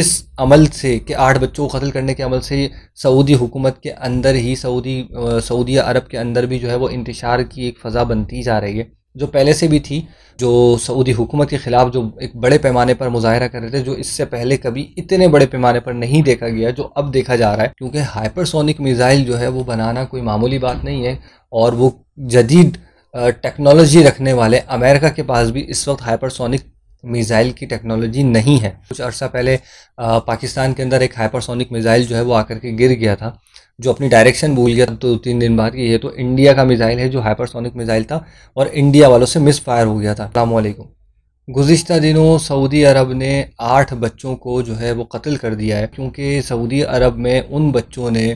इस अमल से कि आठ बच्चों को कत्ल करने के अमल से सऊदी हुकूमत के अंदर ही सऊदी सऊदी अरब के अंदर भी जो है वो इंतशार की एक फ़ज़ा बनती जा रही है जो पहले से भी थी जो सऊदी हुकूमत के ख़िलाफ़ जो एक बड़े पैमाने पर मुजाहरा कर रहे थे जो इससे पहले कभी इतने बड़े पैमाने पर नहीं देखा गया जो अब देखा जा रहा है क्योंकि हाइपरसोनिक मिज़ाइल जो है वो बनाना कोई मामूली बात नहीं है और वो जदीद टेक्नोलॉजी रखने वाले अमेरिका के पास भी इस वक्त हाइपरसोनिक मिज़ाइल की टेक्नोलॉजी नहीं है कुछ अर्सा पहले आ, पाकिस्तान के अंदर एक हाइपरसोनिक मिज़ाइल जो है वो आकर के गिर गया था जो अपनी डायरेक्शन भूल गया दो तो तीन दिन बाद ये तो इंडिया का मिज़ाइल है जो हाइपरसोनिक मिज़ाइल था और इंडिया वालों से मिस फायर हो गया था अलैक्म गुज्त दिनों सऊदी अरब ने आठ बच्चों को जो है वो कत्ल कर दिया है क्योंकि सऊदी अरब में उन बच्चों ने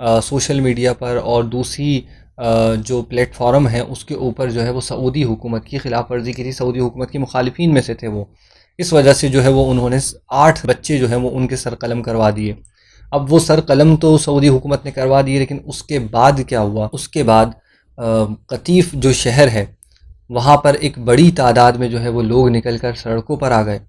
आ, सोशल मीडिया पर और दूसरी जो प्लेटफॉर्म है उसके ऊपर जो है वो सऊदी हुकूमत की खिलाफ वर्जी की थी सऊदी हुकूमत की मुखालफी में से थे वो इस वजह से जो है वो उन्होंने आठ बच्चे जो है वो उनके सर कलम करवा दिए अब वो सर कलम तो सऊदी हुकूमत ने करवा दिए लेकिन उसके बाद क्या हुआ उसके बाद कतीफ़ जो शहर है वहाँ पर एक बड़ी तादाद में जो है वो लोग निकल कर सड़कों पर आ गए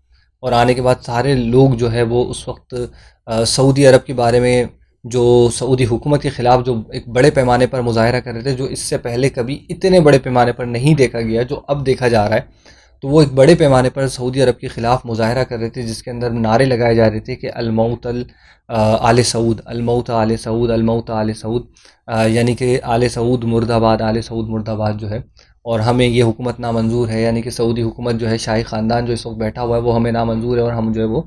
और आने के बाद सारे लोग जो है वो उस वक्त सऊदी अरब के बारे में जो सऊदी हुकूमत के ख़िलाफ़ जो एक बड़े पैमाने पर मुजाहरा कर रहे थे जो इससे पहले कभी इतने बड़े पैमाने पर नहीं देखा गया जो अब देखा जा रहा है तो वो एक बड़े पैमाने पर सऊदी अरब के ख़िलाफ़ मुजाहरा कर रहे थे जिसके अंदर नारे लगाए जा रहे थे कि अलमौत अल आल सऊद अलमौत आल सऊद अलमौत आल सऊद यानी कि आल सऊद मुर्दाबाद आल सऊद मुर्दाबाद जो है और हमें ये हुकूमत नामंजूर है यानी कि सऊदी हुकूमत जो है शाही ख़ानदान जो इस वक्त बैठा हुआ है वो हमें नामंजूर है और हम जो है वो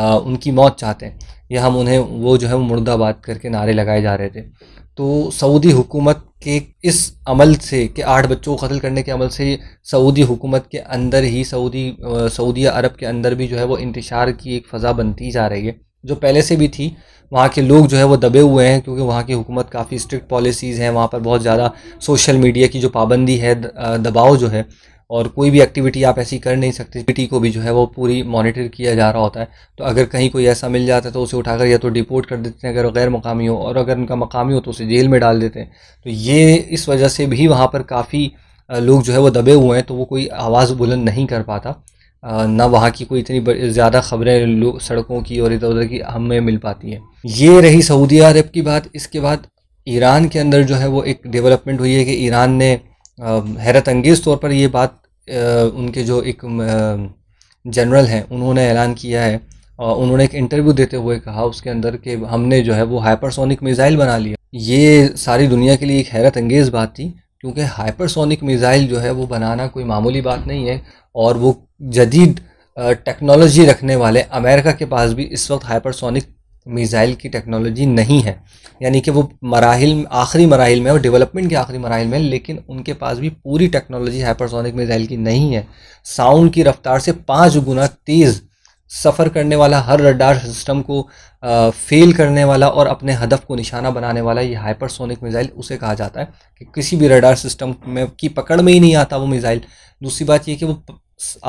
उनकी मौत चाहते हैं या हम उन्हें वो जो है वो मुर्दाबाद करके नारे लगाए जा रहे थे तो सऊदी हुकूमत के इस अमल से कि आठ बच्चों को कत्ल करने के अमल से सऊदी हुकूमत के अंदर ही सऊदी सऊदी अरब के अंदर भी जो है वो इंतशार की एक फ़ज़ा बनती जा रही है जो पहले से भी थी वहाँ के लोग जो है वो दबे हुए हैं क्योंकि वहाँ की हुकूमत काफ़ी स्ट्रिक्ट पॉलिसीज़ हैं वहाँ पर बहुत ज़्यादा सोशल मीडिया की जो पाबंदी है दबाव जो है और कोई भी एक्टिविटी आप ऐसी कर नहीं सकते एक्टिविटी को भी जो है वो पूरी मॉनिटर किया जा रहा होता है तो अगर कहीं कोई ऐसा मिल जाता है तो उसे उठाकर या तो डिपोर्ट कर देते हैं अगर गैर मकामी हो और अगर उनका मकामी हो तो उसे जेल में डाल देते हैं तो ये इस वजह से भी वहाँ पर काफ़ी लोग जो है वो दबे हुए हैं तो वो कोई आवाज़ बुलंद नहीं कर पाता ना वहाँ की कोई इतनी ज़्यादा खबरें सड़कों की और इधर उधर की हमें मिल पाती हैं ये रही सऊदी अरब की बात इसके बाद ईरान के अंदर जो है वो एक डेवलपमेंट हुई है कि ईरान ने हैरत अंगेज़ तौर पर ये बात उनके जो एक जनरल हैं उन्होंने ऐलान किया है और उन्होंने एक इंटरव्यू देते हुए कहा उसके अंदर कि हमने जो है वो हाइपरसोनिक मिज़ाइल बना लिया ये सारी दुनिया के लिए एक हैरत अंगेज़ बात थी क्योंकि हाइपरसोनिक मिज़ाइल जो है वो बनाना कोई मामूली बात नहीं है और वो जदीद टेक्नोलॉजी रखने वाले अमेरिका के पास भी इस वक्त हाइपरसोनिक मिज़ाइल की टेक्नोलॉजी नहीं है यानी कि वो मराहल आखिरी मराहल में और डेवलपमेंट के आखिरी मराहल में लेकिन उनके पास भी पूरी टेक्नोलॉजी हाइपरसोनिक मिज़ाइल की नहीं है साउंड की रफ्तार से पाँच गुना तेज़ सफ़र करने वाला हर रडार सिस्टम को आ, फेल करने वाला और अपने हदफ को निशाना बनाने वाला ये हाइपरसोनिक मिज़ाइल उसे कहा जाता है कि किसी भी रडार सिस्टम में की पकड़ में ही नहीं आता वो मिज़ाइल दूसरी बात ये कि वो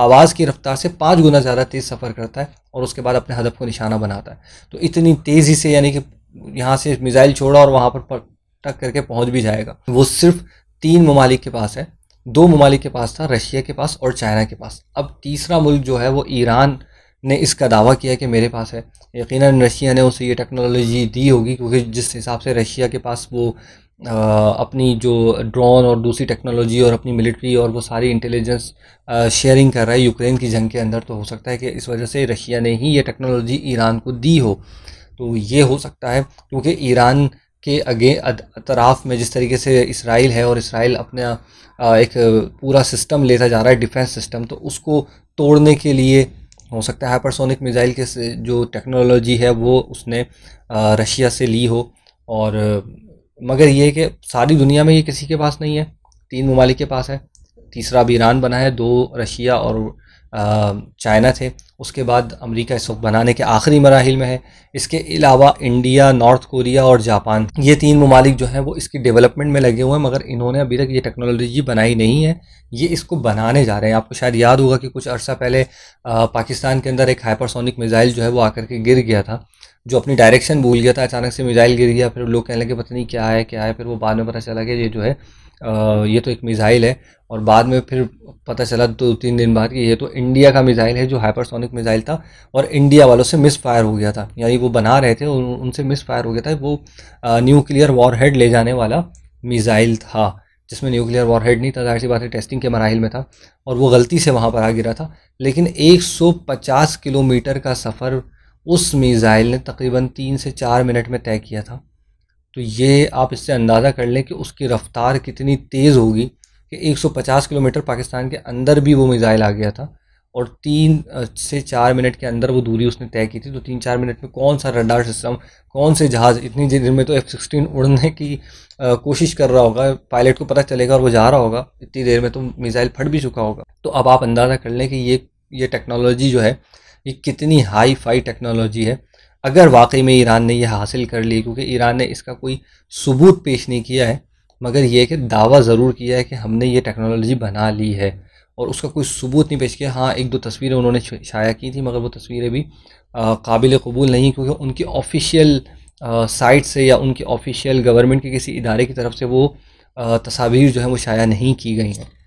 आवाज़ की रफ्तार से पाँच गुना ज़्यादा तेज़ सफ़र करता है और उसके बाद अपने हदफ को निशाना बनाता है तो इतनी तेज़ी से यानी कि यहाँ से मिज़ाइल छोड़ा और वहाँ पर टक करके पहुँच भी जाएगा वो सिर्फ तीन ममालिक के पास है दो ममालिक के पास था रशिया के पास और चाइना के पास अब तीसरा मुल्क जो है वो ईरान ने इसका दावा किया कि मेरे पास है यकीनन रशिया ने उसे ये टेक्नोलॉजी दी होगी क्योंकि जिस हिसाब से रशिया के पास वो अपनी जो ड्रोन और दूसरी टेक्नोलॉजी और अपनी मिलिट्री और वो सारी इंटेलिजेंस शेयरिंग कर रहा है यूक्रेन की जंग के अंदर तो हो सकता है कि इस वजह से रशिया ने ही ये टेक्नोलॉजी ईरान को दी हो तो ये हो सकता है क्योंकि ईरान के अगे अतराफ़ में जिस तरीके से इसराइल है और इसराइल अपना एक पूरा सिस्टम लेता जा रहा है डिफेंस सिस्टम तो उसको तोड़ने के लिए हो सकता है हाइपरसोनिक मिज़ाइल के जो टेक्नोलॉजी है वो उसने रशिया से ली हो और मगर ये कि सारी दुनिया में ये किसी के पास नहीं है तीन ममालिक के पास है तीसरा अब ईरान बना है दो रशिया और चाइना थे उसके बाद अमेरिका इस वक्त बनाने के आखिरी मराहल में है इसके अलावा इंडिया नॉर्थ कोरिया और जापान ये तीन ममालिक जो हैं वो इसकी डेवलपमेंट में लगे हुए हैं मगर इन्होंने अभी तक ये टेक्नोलॉजी बनाई नहीं है ये इसको बनाने जा रहे हैं आपको शायद याद होगा कि कुछ अर्सा पहले पाकिस्तान के अंदर एक हाइपरसोनिक मिज़ाइल जो है वो आकर के गिर गया था जो अपनी डायरेक्शन भूल गया था अचानक से मिज़ाइल गिर गया फिर लोग कहने लगे पता नहीं क्या है क्या है फिर वो बाद में पता चला कि ये जो है ये तो एक मिज़ाइल है और बाद में फिर पता चला दो तीन दिन बाद कि ये तो इंडिया का मिज़ाइल है जो हाइपरसोनिक मिज़ाइल था और इंडिया वालों से मिस फायर हो गया था यानी वो बना रहे थे उन, उनसे मिस फायर हो गया था वो न्यूक्लियर वॉरहेड ले जाने वाला मिज़ाइल था जिसमें न्यूक्लियर वॉरहेड नहीं था जाहिर सी बात है टेस्टिंग के मराहल में था और वो गलती से वहाँ पर आ गिरा था लेकिन 150 किलोमीटर का सफ़र उस मिज़ाइल ने तकरीबन तीन से चार मिनट में तय किया था तो ये आप इससे अंदाज़ा कर लें कि उसकी रफ़्तार कितनी तेज़ होगी कि 150 किलोमीटर पाकिस्तान के अंदर भी वो मिज़ाइल आ गया था और तीन से चार मिनट के अंदर वो दूरी उसने तय की थी तो तीन चार मिनट में कौन सा रडार सिस्टम कौन से जहाज़ इतनी देर में तो एफ़ सिक्सटीन उड़ने की आ, कोशिश कर रहा होगा पायलट को पता चलेगा और वो जा रहा होगा इतनी देर में तो मिज़ाइल फट भी चुका होगा तो अब आप अंदाज़ा कर लें कि ये ये टेक्नोलॉजी जो है ये कितनी हाई फाई टेक्नोलॉजी है अगर वाकई में ईरान ने यह हासिल कर ली क्योंकि ईरान ने इसका कोई सबूत पेश नहीं किया है मगर यह कि दावा ज़रूर किया है कि हमने ये टेक्नोलॉजी बना ली है और उसका कोई सबूत नहीं पेश किया हाँ एक दो तस्वीरें उन्होंने शाया की थी मगर वो तस्वीरें भी काबिल कबूल नहीं क्योंकि उनकी ऑफिशियल साइट से या उनकी ऑफिशियल गवर्नमेंट के किसी इदारे की तरफ से वो तस्वीर जो है वो शाया नहीं की गई हैं